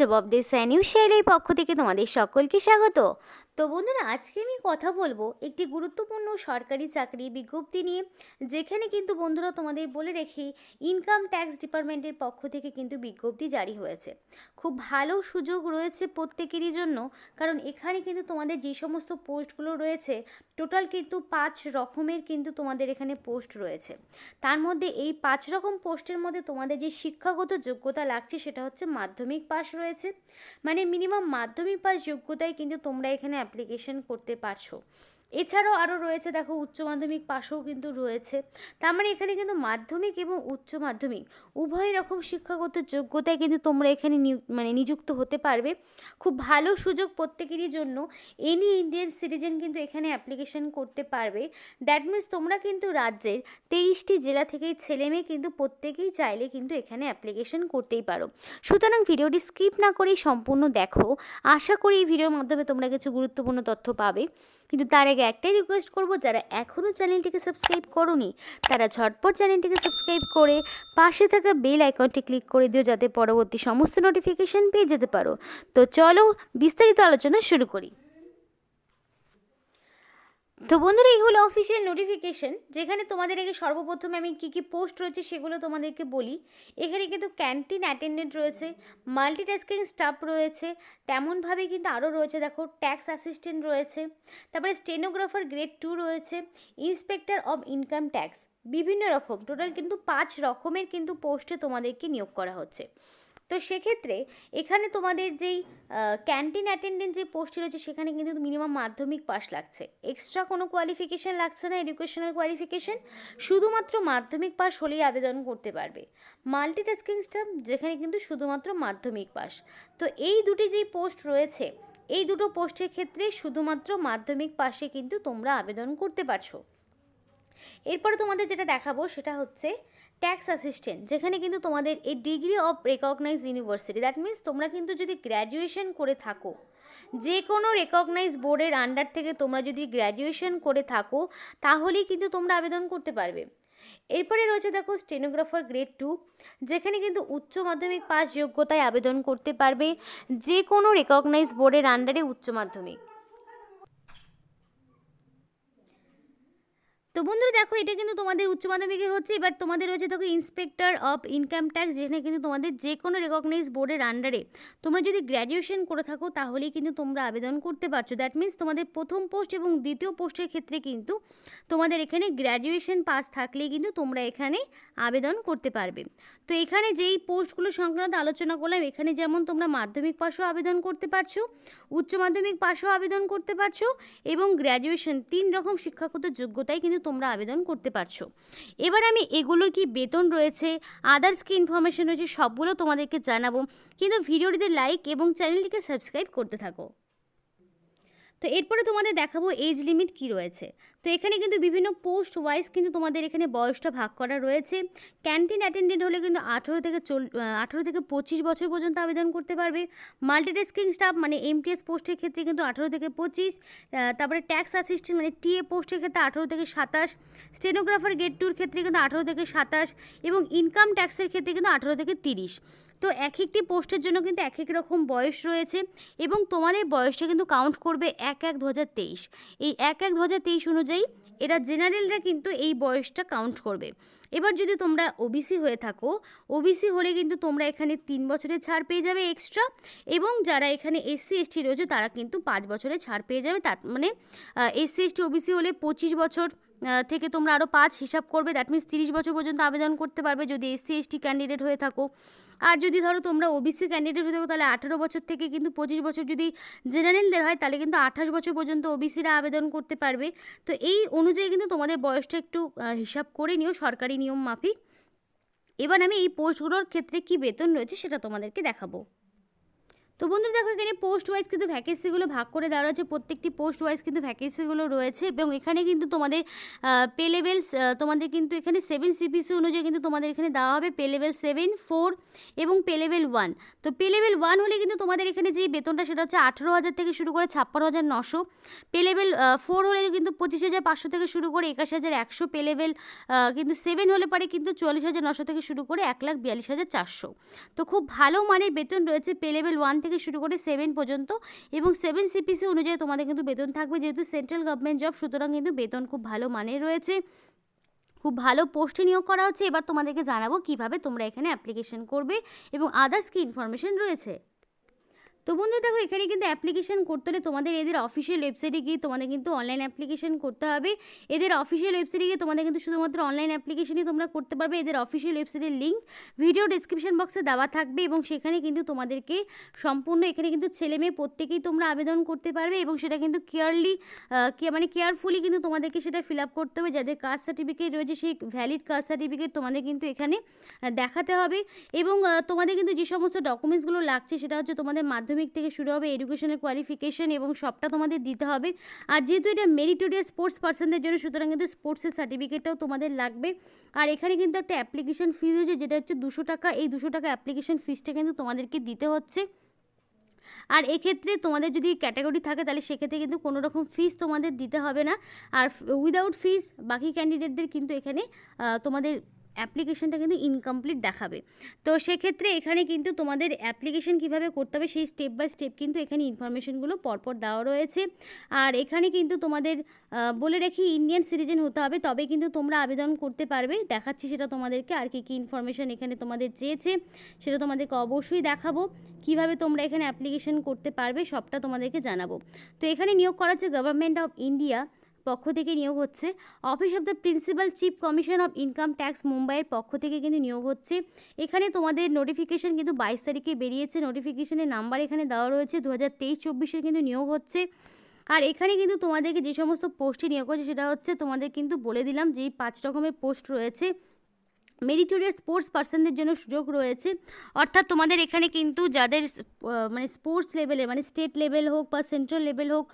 জবাব দিয়ে স্যানিউ শেয়ারের পক্ষ থেকে তোমাদের সকলকে স্বাগত তো বন্ধুরা আজকে আমি কথা বলবো একটি গুরুত্বপূর্ণ সরকারি চাকরি বিজ্ঞপ্তি নিয়ে যেখানে কিন্তু বন্ধুরা তোমাদের বলে রেখি ইনকাম ট্যাক্স ডিপার্টমেন্টের পক্ষ থেকে কিন্তু বিজ্ঞপ্তি জারি হয়েছে খুব ভালো সুযোগ রয়েছে প্রত্যেকেরই জন্য কারণ এখানে কিন্তু তোমাদের যে সমস্ত পোস্টগুলো রয়েছে টোটাল কিন্তু পাঁচ রকমের কিন্তু তোমাদের এখানে পোস্ট রয়েছে তার মধ্যে এই পাঁচ রকম পোস্টের মধ্যে তোমাদের যে শিক্ষাগত যোগ্যতা লাগছে সেটা হচ্ছে মাধ্যমিক পাস রয়েছে মানে মিনিমাম মাধ্যমিক পাস যোগ্যতায় কিন্তু তোমরা এখানে অ্যাপ্লিকেশন করতে পারছো এছাড়াও আরও রয়েছে দেখো উচ্চ মাধ্যমিক পাশেও কিন্তু রয়েছে তার মানে এখানে কিন্তু মাধ্যমিক এবং উচ্চ মাধ্যমিক উভয় রকম শিক্ষাগত যোগ্যতায় কিন্তু তোমরা এখানে মানে নিযুক্ত হতে পারবে খুব ভালো সুযোগ প্রত্যেকেরই জন্য এনি ইন্ডিয়ান সিটিজেন কিন্তু এখানে অ্যাপ্লিকেশন করতে পারবে দ্যাট মিনস তোমরা কিন্তু রাজ্যের তেইশটি জেলা থেকেই ছেলে মেয়ে কিন্তু প্রত্যেকেই চাইলে কিন্তু এখানে অ্যাপ্লিকেশন করতেই পারো সুতরাং ভিডিওটি স্কিপ না করেই সম্পূর্ণ দেখো আশা করি এই ভিডিওর মাধ্যমে তোমরা কিছু গুরুত্বপূর্ণ তথ্য পাবে কিন্তু তার আগে একটাই রিকোয়েস্ট করব যারা এখনও চ্যানেলটিকে সাবস্ক্রাইব করনি তারা ঝটপট চ্যানেলটিকে সাবস্ক্রাইব করে পাশে থাকা বেল আইকনটি ক্লিক করে দিও যাতে পরবর্তী সমস্ত নোটিফিকেশান পেয়ে যেতে পারো তো চলো বিস্তারিত আলোচনা শুরু করি তো বন্ধুরা এই হলো অফিসিয়াল নোটিফিকেশন যেখানে তোমাদের আগে সর্বপ্রথমে আমি কী কী পোস্ট রয়েছে সেগুলো তোমাদেরকে বলি এখানে কিন্তু ক্যান্টিন অ্যাটেন্ডেন্ট রয়েছে মাল্টিটাস্কিং স্টাফ রয়েছে তেমনভাবে কিন্তু আরও রয়েছে দেখো ট্যাক্স অ্যাসিস্ট্যান্ট রয়েছে তারপরে স্টেনোগ্রাফার গ্রেড টু রয়েছে ইন্সপেক্টর অব ইনকাম ট্যাক্স বিভিন্ন রকম টোটাল কিন্তু পাঁচ রকমের কিন্তু পোস্টে তোমাদেরকে নিয়োগ করা হচ্ছে তো সেক্ষেত্রে এখানে তোমাদের যেই ক্যান্টিন অ্যাটেন্ডেন্ট যে পোস্টটি রয়েছে সেখানে কিন্তু মিনিমাম মাধ্যমিক পাস লাগছে এক্সট্রা কোনো কোয়ালিফিকেশান লাগছে না এডুকেশনাল কোয়ালিফিকেশান শুধুমাত্র মাধ্যমিক পাস হলেই আবেদন করতে পারবে মাল্টিটাস্কিং স্টাফ যেখানে কিন্তু শুধুমাত্র মাধ্যমিক পাস তো এই দুটি যেই পোস্ট রয়েছে এই দুটো পোস্টের ক্ষেত্রে শুধুমাত্র মাধ্যমিক পাশে কিন্তু তোমরা আবেদন করতে পারছো এরপরে তোমাদের যেটা দেখাবো সেটা হচ্ছে ট্যাক্স অ্যাসিস্ট্যান্ট যেখানে কিন্তু তোমাদের এই degree of recognise university that means তোমরা কিন্তু যদি গ্র্যাজুয়েশন করে থাকো যে কোনো রেকগনাইজ বোর্ডের আন্ডার থেকে তোমরা যদি গ্র্যাজুয়েশন করে থাকো তাহলেই কিন্তু তোমরা আবেদন করতে পারবে এরপরে রয়েছে দেখো স্টেনোগ্রাফার গ্রেড টু যেখানে কিন্তু উচ্চ মাধ্যমিক পাস যোগ্যতায় আবেদন করতে পারবে যে কোনো রেকগনাইজ বোর্ডের আন্ডারে উচ্চ মাধ্যমিক তো বন্ধুরা দেখো এটা কিন্তু তোমাদের উচ্চ মাধ্যমিকের হচ্ছে এবার তোমাদের রয়েছে দেখো ইন্সপেক্টর অফ ইনকাম ট্যাক্স যেখানে কিন্তু তোমাদের যে কোনো রেকগনাইজ বোর্ডের আন্ডারে তোমরা যদি গ্র্যাজুয়েশন করে থাকো তাহলেই কিন্তু তোমরা আবেদন করতে পারছো দ্যাট মিন্স তোমাদের প্রথম পোস্ট এবং দ্বিতীয় পোস্টের ক্ষেত্রে কিন্তু তোমাদের এখানে গ্র্যাজুয়েশন পাস থাকলেই কিন্তু তোমরা এখানে আবেদন করতে পারবে তো এখানে যেই পোস্টগুলো সংক্রান্ত আলোচনা করলাম এখানে যেমন তোমরা মাধ্যমিক পাশও আবেদন করতে পারছো উচ্চ মাধ্যমিক পাশও আবেদন করতে পারছো এবং গ্র্যাজুয়েশন তিন রকম শিক্ষাগত যোগ্যতায় কিন্তু তোমরা আবেদন করতে পারছো এবার আমি এগুলোর কি বেতন রয়েছে আদার্স কি ইনফরমেশন রয়েছে সবগুলো তোমাদেরকে জানাবো কিন্তু ভিডিওটিতে লাইক এবং চ্যানেলটিকে সাবস্ক্রাইব করতে থাকো তো এরপরে তোমাদের দেখাবো এজ লিমিট কি রয়েছে তো এখানে কিন্তু বিভিন্ন পোস্ট ওয়াইজ কিন্তু তোমাদের এখানে বয়সটা ভাগ করা রয়েছে ক্যান্টিন অ্যাটেন্ডেন্ট হলে কিন্তু আঠেরো থেকে চল আঠেরো থেকে পঁচিশ বছর পর্যন্ত আবেদন করতে পারবে মাল্টিটাস্কিং স্টাফ মানে এমটিএস পোস্টের ক্ষেত্রে কিন্তু আঠেরো থেকে পঁচিশ তারপরে ট্যাক্স অ্যাসিস্ট্যান্ট মানে টিএ পোস্টের ক্ষেত্রে আঠেরো থেকে সাতাশ স্টেনোগ্রাফার গেট টুর ক্ষেত্রে কিন্তু আঠেরো থেকে সাতাশ এবং ইনকাম ট্যাক্সের ক্ষেত্রে কিন্তু আঠেরো থেকে তিরিশ তো এক একটি পোস্টের জন্য কিন্তু এক এক রকম বয়স রয়েছে এবং তোমার এই বয়সটা কিন্তু কাউন্ট করবে এক এক দু এই এক এক দু অনুযায়ী এরা জেনারেলরা কিন্তু এই বয়সটা কাউন্ট করবে এবার যদি তোমরা ওবিসি হয়ে থাকো ওবিসি হলে কিন্তু তোমরা এখানে তিন বছরের ছাড় পেয়ে যাবে এক্সট্রা এবং যারা এখানে এসসি এসটি রয়েছে তারা কিন্তু পাঁচ বছরের ছাড় পেয়ে যাবে তার মানে এসসি এসটি ওবিসি হলে পঁচিশ বছর থেকে তোমরা আরও পাঁচ হিসাব করবে দ্যাট মিনস তিরিশ বছর পর্যন্ত আবেদন করতে পারবে যদি এসসি এসটি ক্যান্ডিডেট হয়ে থাকো আর যদি ধরো তোমরা ওবিসি ক্যান্ডিডেট হয়ে থাকো তাহলে আঠেরো বছর থেকে কিন্তু পঁচিশ বছর যদি জেনারেলদের হয় তাহলে কিন্তু আঠাশ বছর পর্যন্ত ওবিসিরা আবেদন করতে পারবে তো এই অনুযায়ী কিন্তু তোমাদের বয়সটা একটু হিসাব করে নিও সরকারি নিয়ম মাফিক এবার আমি এই পোস্টগুলোর ক্ষেত্রে কি বেতন রয়েছে সেটা তোমাদেরকে দেখাবো তো বন্ধুরা দেখো এখানে পোস্ট ওয়াইজ কিন্তু ভ্যাকেন্সিগুলো ভাগ করে দেওয়া রয়েছে প্রত্যেকটি পোস্ট ওয়াইজ কিন্তু ভ্যাকেন্সিগুলো রয়েছে এবং এখানে কিন্তু তোমাদের পে লেভেলস তোমাদের কিন্তু এখানে সেভেন সিপিসি অনুযায়ী কিন্তু তোমাদের এখানে দেওয়া হবে পে লেভেল সেভেন ফোর এবং পে লেভেল ওয়ান তো পে লেভেল ওয়ান হলে কিন্তু তোমাদের এখানে যে বেতনটা সেটা হচ্ছে আঠেরো হাজার থেকে শুরু করে ছাপ্পান্ন হাজার নশো পে লেভেল ফোর হলে কিন্তু পঁচিশ হাজার পাঁচশো থেকে শুরু করে একাশি হাজার একশো পে লেভেল কিন্তু সেভেন হলে পারে কিন্তু চল্লিশ হাজার নশো থেকে শুরু করে এক লাখ বিয়াল্লিশ হাজার চারশো তো খুব ভালো মানের বেতন রয়েছে পে লেভেল ওয়ান থেকে থেকে শুরু করে সেভেন পর্যন্ত এবং সেভেন সিপিসি অনুযায়ী তোমাদের কিন্তু বেতন থাকবে যেহেতু সেন্ট্রাল গভর্নমেন্ট জব সুতরাং কিন্তু বেতন খুব ভালো মানের রয়েছে খুব ভালো পোস্টে নিয়োগ করা হচ্ছে এবার তোমাদেরকে জানাবো কিভাবে তোমরা এখানে অ্যাপ্লিকেশন করবে এবং আদার্স কি ইনফরমেশন রয়েছে তো বন্ধু দেখো এখানে কিন্তু অ্যাপ্লিকেশান করতে হলে তোমাদের এদের অফিসিয়াল ওয়েবসাইটে গিয়ে তোমাদের কিন্তু অনলাইন অ্যাপ্লিকেশন করতে হবে এদের অফিসিয়াল ওয়েবসাইটে গিয়ে তোমাদের কিন্তু শুধুমাত্র অনলাইন অ্যাপ্লিকেশনই তোমরা করতে পারবে এদের অফিসিয়াল ওয়েবসাইটের লিঙ্ক ভিডিও ডিসক্রিপশন বক্সে দেওয়া থাকবে এবং সেখানে কিন্তু তোমাদেরকে সম্পূর্ণ এখানে কিন্তু ছেলে মেয়ে প্রত্যেকেই তোমরা আবেদন করতে পারবে এবং সেটা কিন্তু কেয়ারলি মানে কেয়ারফুলি কিন্তু তোমাদেরকে সেটা ফিল আপ করতে হবে যাদের কাস্ট সার্টিফিকেট রয়েছে সেই ভ্যালিড কাস্ট সার্টিফিকেট তোমাদের কিন্তু এখানে দেখাতে হবে এবং তোমাদের কিন্তু যে সমস্ত ডকুমেন্টসগুলো লাগছে সেটা হচ্ছে তোমাদের মাধ্যমে মাধ্যমিক থেকে শুরু হবে এডুকেশনের কোয়ালিফিকেশন এবং সবটা তোমাদের দিতে হবে আর যেহেতু এটা মেরিটোরিয়াস স্পোর্টস পার্সনদের জন্য সুতরাং কিন্তু স্পোর্টসের সার্টিফিকেটটাও তোমাদের লাগবে আর এখানে কিন্তু একটা অ্যাপ্লিকেশান ফি রয়েছে যেটা হচ্ছে দুশো টাকা এই দুশো টাকা অ্যাপ্লিকেশান ফিজটা কিন্তু তোমাদেরকে দিতে হচ্ছে আর এক্ষেত্রে তোমাদের যদি ক্যাটাগরি থাকে তাহলে সেক্ষেত্রে কিন্তু কোনো রকম ফিস তোমাদের দিতে হবে না আর উইদাউট ফিস বাকি ক্যান্ডিডেটদের কিন্তু এখানে তোমাদের অ্যাপ্লিকেশনটা কিন্তু ইনকমপ্লিট দেখাবে তো সেক্ষেত্রে এখানে কিন্তু তোমাদের অ্যাপ্লিকেশন কিভাবে করতে হবে সেই স্টেপ বাই স্টেপ কিন্তু এখানে ইনফরমেশনগুলো পরপর দেওয়া রয়েছে আর এখানে কিন্তু তোমাদের বলে রাখি ইন্ডিয়ান সিটিজেন হতে হবে তবে কিন্তু তোমরা আবেদন করতে পারবে দেখাচ্ছি সেটা তোমাদেরকে আর কি কী ইনফরমেশান এখানে তোমাদের চেয়েছে সেটা তোমাদেরকে অবশ্যই দেখাবো কিভাবে তোমরা এখানে অ্যাপ্লিকেশন করতে পারবে সবটা তোমাদেরকে জানাবো তো এখানে নিয়োগ করা হচ্ছে গভর্নমেন্ট অফ ইন্ডিয়া পক্ষ থেকে নিয়োগ হচ্ছে office of the principal chief commission of income tax মুম্বাইয়ের পক্ষ থেকে কিন্তু নিয়োগ হচ্ছে এখানে তোমাদের নোটিফিকেশন কিন্তু বাইশ তারিখে বেরিয়েছে নোটিফিকেশনের নাম্বার এখানে দেওয়া রয়েছে দু হাজার তেইশ চব্বিশের কিন্তু নিয়োগ হচ্ছে আর এখানে কিন্তু তোমাদেরকে যে সমস্ত পোস্টে নিয়োগ হচ্ছে সেটা হচ্ছে তোমাদের কিন্তু বলে দিলাম যে পাঁচ রকমের পোস্ট রয়েছে মেরিটোরিয়াস স্পোর্টস পার্সনদের জন্য সুযোগ রয়েছে অর্থাৎ তোমাদের এখানে কিন্তু যাদের মানে স্পোর্টস লেভেলে মানে স্টেট লেভেল হোক বা সেন্ট্রাল লেভেল হোক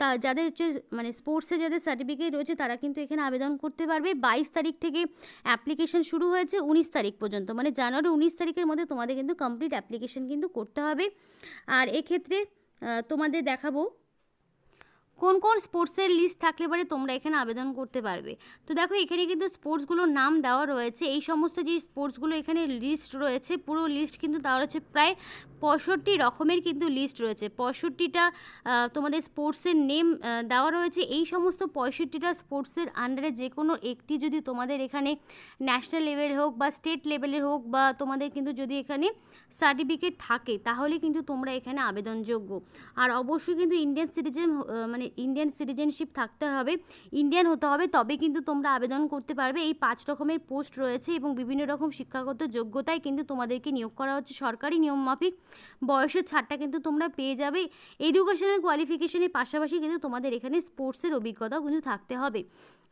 তা যাদের হচ্ছে মানে স্পোর্টসে যাদের সার্টিফিকেট রয়েছে তারা কিন্তু এখানে আবেদন করতে পারবে বাইশ তারিখ থেকে অ্যাপ্লিকেশন শুরু হয়েছে উনিশ তারিখ পর্যন্ত মানে জানুয়ারি উনিশ তারিখের মধ্যে তোমাদের কিন্তু কমপ্লিট অ্যাপ্লিকেশন কিন্তু করতে হবে আর এক্ষেত্রে তোমাদের দেখাবো কোন কোন স্পোর্টসের লিস্ট থাকলে পরে তোমরা এখানে আবেদন করতে পারবে তো দেখো এখানে কিন্তু স্পোর্টসগুলোর নাম দেওয়া রয়েছে এই সমস্ত যে স্পোর্টসগুলো এখানে লিস্ট রয়েছে পুরো লিস্ট কিন্তু দেওয়া রয়েছে প্রায় পঁয়ষট্টি রকমের কিন্তু লিস্ট রয়েছে পঁয়ষট্টিটা তোমাদের স্পোর্টসের নেম দেওয়া রয়েছে এই সমস্ত পঁয়ষট্টিটা স্পোর্টসের আন্ডারে যে কোনো একটি যদি তোমাদের এখানে ন্যাশনাল লেভেল হোক বা স্টেট লেভেলের হোক বা তোমাদের কিন্তু যদি এখানে সার্টিফিকেট থাকে তাহলে কিন্তু তোমরা এখানে আবেদনযোগ্য আর অবশ্যই কিন্তু ইন্ডিয়ান সিটিজেন মানে মানে ইন্ডিয়ান সিটিজেনশিপ থাকতে হবে ইন্ডিয়ান হতে হবে তবে কিন্তু তোমরা আবেদন করতে পারবে এই পাঁচ রকমের পোস্ট রয়েছে এবং বিভিন্ন রকম শিক্ষাগত যোগ্যতায় কিন্তু তোমাদেরকে নিয়োগ করা হচ্ছে সরকারি নিয়ম মাফিক বয়সের ছাড়টা কিন্তু তোমরা পেয়ে যাবে এডুকেশনাল কোয়ালিফিকেশনের পাশাপাশি কিন্তু তোমাদের এখানে স্পোর্টসের অভিজ্ঞতাও কিন্তু থাকতে হবে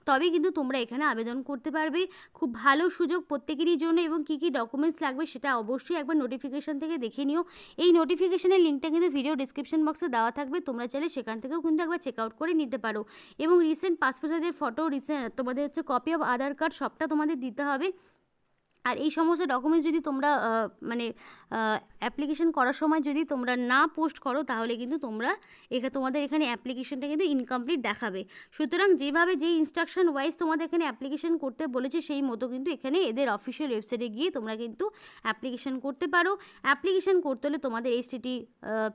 তবে কিন্তু তোমরা এখানে আবেদন করতে পারবে খুব ভালো সুযোগ প্রত্যেকেরই জন্য এবং কী কী ডকুমেন্টস লাগবে সেটা অবশ্যই একবার নোটিফিকেশান থেকে দেখে নিও এই নোটিফিকেশানের লিঙ্কটা কিন্তু ভিডিও ডিসক্রিপশন বক্সে দেওয়া থাকবে তোমরা চাইলে সেখান থেকেও কিন্তু একবার চেক আউট করে নিতে পারো এবং রিসেন্ট পাসপোর্ট সাইজের ফটো রিসেন্ট তোমাদের হচ্ছে কপি অফ আধার কার্ড সবটা তোমাদের দিতে হবে আর এই সমস্ত ডকুমেন্টস যদি তোমরা মানে অ্যাপ্লিকেশন করার সময় যদি তোমরা না পোস্ট করো তাহলে কিন্তু তোমরা এখানে তোমাদের এখানে অ্যাপ্লিকেশনটা কিন্তু ইনকমপ্লিট দেখাবে সুতরাং যেভাবে যে ইনস্ট্রাকশন ওয়াইজ তোমাদের এখানে অ্যাপ্লিকেশন করতে বলেছে সেই মতো কিন্তু এখানে এদের অফিসিয়াল ওয়েবসাইটে গিয়ে তোমরা কিন্তু অ্যাপ্লিকেশন করতে পারো অ্যাপ্লিকেশন করতে হলে তোমাদের T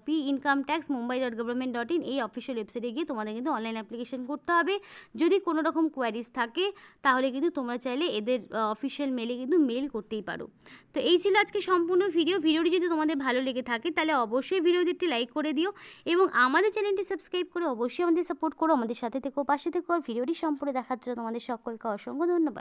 P income tax Mumbai dot government dot in এই অফিসিয়াল ওয়েবসাইটে গিয়ে তোমাদের কিন্তু অনলাইন অ্যাপ্লিকেশান করতে হবে যদি কোনো রকম কোয়ারিজ থাকে তাহলে কিন্তু তোমরা চাইলে এদের অফিসিয়াল মেলে কিন্তু মেল রিল করতেই পারো তো এই ছিল আজকে সম্পূর্ণ ভিডিও ভিডিওটি যদি তোমাদের ভালো লেগে থাকে তাহলে অবশ্যই ভিডিওটি একটি লাইক করে দিও এবং আমাদের চ্যানেলটি সাবস্ক্রাইব করে অবশ্যই আমাদের সাপোর্ট করো আমাদের সাথে থেকে পাশে থেকেও ভিডিওটি সম্পূর্ণ দেখার জন্য তোমাদের সকলকে অসংখ্য ধন্যবাদ